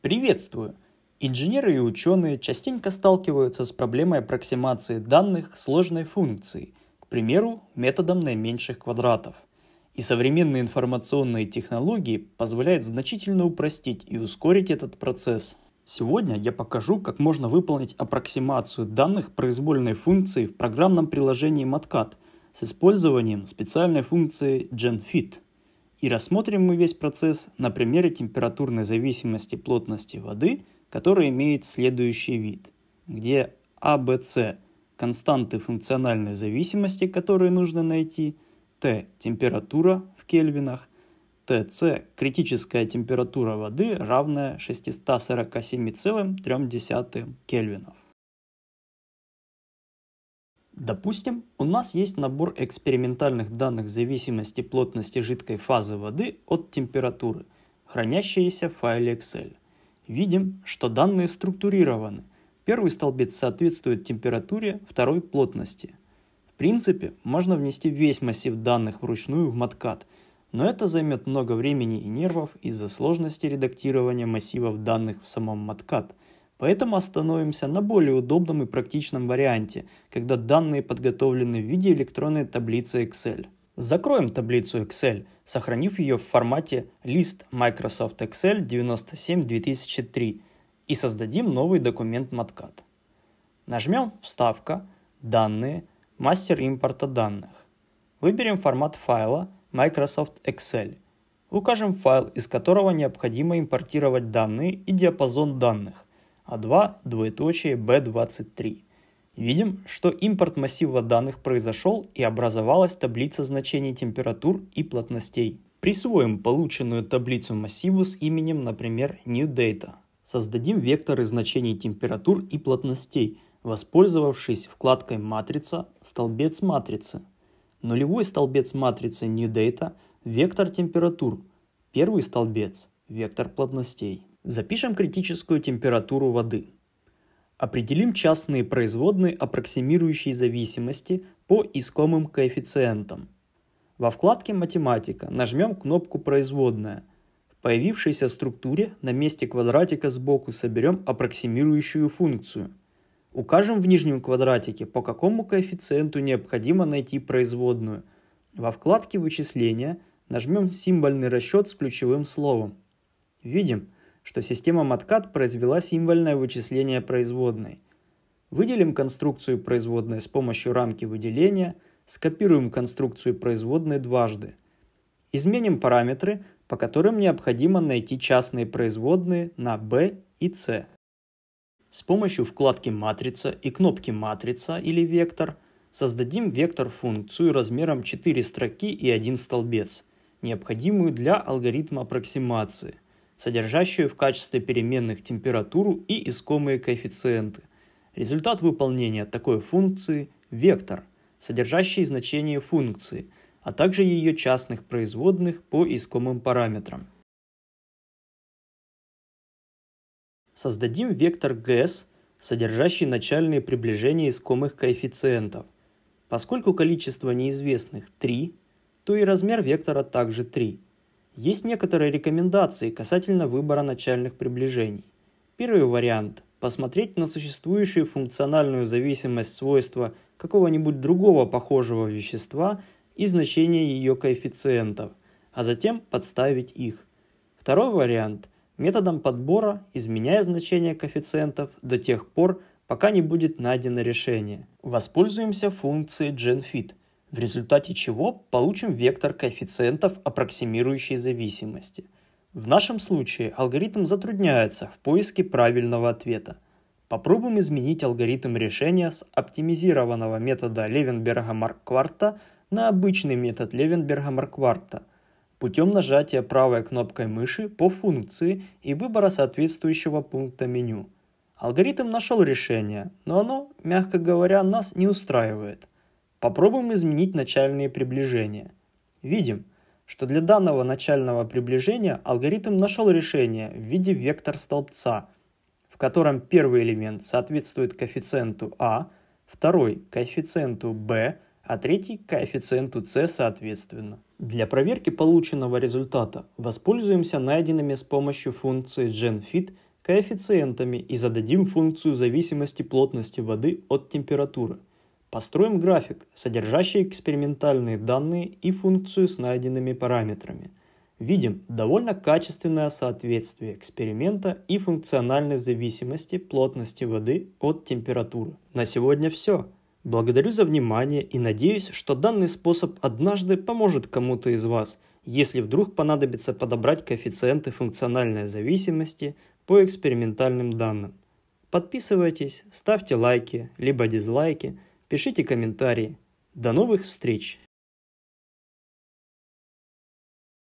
Приветствую! Инженеры и ученые частенько сталкиваются с проблемой аппроксимации данных сложной функции, к примеру, методом наименьших квадратов. И современные информационные технологии позволяют значительно упростить и ускорить этот процесс. Сегодня я покажу, как можно выполнить аппроксимацию данных произвольной функции в программном приложении MATCAD с использованием специальной функции GenFit – и рассмотрим мы весь процесс на примере температурной зависимости плотности воды, которая имеет следующий вид, где А, Б, С – константы функциональной зависимости, которые нужно найти, Т – температура в кельвинах, ТС – критическая температура воды, равная 647,3 кельвинов. Допустим, у нас есть набор экспериментальных данных зависимости плотности жидкой фазы воды от температуры, хранящиеся в файле Excel. Видим, что данные структурированы. Первый столбец соответствует температуре, второй – плотности. В принципе, можно внести весь массив данных вручную в MATCAD, но это займет много времени и нервов из-за сложности редактирования массивов данных в самом MATCAD – Поэтому остановимся на более удобном и практичном варианте, когда данные подготовлены в виде электронной таблицы Excel. Закроем таблицу Excel, сохранив ее в формате лист Microsoft Excel 97-2003 и создадим новый документ MatCat. Нажмем «Вставка», «Данные», «Мастер импорта данных». Выберем формат файла Microsoft Excel. Укажем файл, из которого необходимо импортировать данные и диапазон данных. А2 двоеточие B23. Видим, что импорт массива данных произошел и образовалась таблица значений температур и плотностей. Присвоим полученную таблицу массиву с именем, например, new_data Создадим векторы значений температур и плотностей, воспользовавшись вкладкой «Матрица», «Столбец матрицы». Нулевой столбец матрицы new_data вектор температур, первый столбец – вектор плотностей. Запишем критическую температуру воды. Определим частные производные аппроксимирующей зависимости по искомым коэффициентам. Во вкладке «Математика» нажмем кнопку «Производная». В появившейся структуре на месте квадратика сбоку соберем аппроксимирующую функцию. Укажем в нижнем квадратике, по какому коэффициенту необходимо найти производную. Во вкладке «Вычисления» нажмем символьный расчет с ключевым словом. Видим – что система MATCAD произвела символьное вычисление производной. Выделим конструкцию производной с помощью рамки выделения, скопируем конструкцию производной дважды. Изменим параметры, по которым необходимо найти частные производные на B и C. С помощью вкладки «Матрица» и кнопки «Матрица» или «Вектор» создадим вектор-функцию размером 4 строки и 1 столбец, необходимую для алгоритма аппроксимации – содержащую в качестве переменных температуру и искомые коэффициенты. Результат выполнения такой функции – вектор, содержащий значение функции, а также ее частных производных по искомым параметрам. Создадим вектор ГС, содержащий начальные приближения искомых коэффициентов. Поскольку количество неизвестных 3, то и размер вектора также 3. Есть некоторые рекомендации касательно выбора начальных приближений. Первый вариант – посмотреть на существующую функциональную зависимость свойства какого-нибудь другого похожего вещества и значение ее коэффициентов, а затем подставить их. Второй вариант – методом подбора, изменяя значение коэффициентов до тех пор, пока не будет найдено решение. Воспользуемся функцией genfit, в результате чего получим вектор коэффициентов аппроксимирующей зависимости. В нашем случае алгоритм затрудняется в поиске правильного ответа. Попробуем изменить алгоритм решения с оптимизированного метода Левенберга-Маркварта на обычный метод Левенберга-Маркварта путем нажатия правой кнопкой мыши по функции и выбора соответствующего пункта меню. Алгоритм нашел решение, но оно, мягко говоря, нас не устраивает – Попробуем изменить начальные приближения. Видим, что для данного начального приближения алгоритм нашел решение в виде вектор столбца, в котором первый элемент соответствует коэффициенту а, второй – коэффициенту b, а третий – коэффициенту c соответственно. Для проверки полученного результата воспользуемся найденными с помощью функции genfit коэффициентами и зададим функцию зависимости плотности воды от температуры – Построим график, содержащий экспериментальные данные и функцию с найденными параметрами. Видим довольно качественное соответствие эксперимента и функциональной зависимости плотности воды от температуры. На сегодня все. Благодарю за внимание и надеюсь, что данный способ однажды поможет кому-то из вас, если вдруг понадобится подобрать коэффициенты функциональной зависимости по экспериментальным данным. Подписывайтесь, ставьте лайки, либо дизлайки – пишите комментарии. До новых встреч!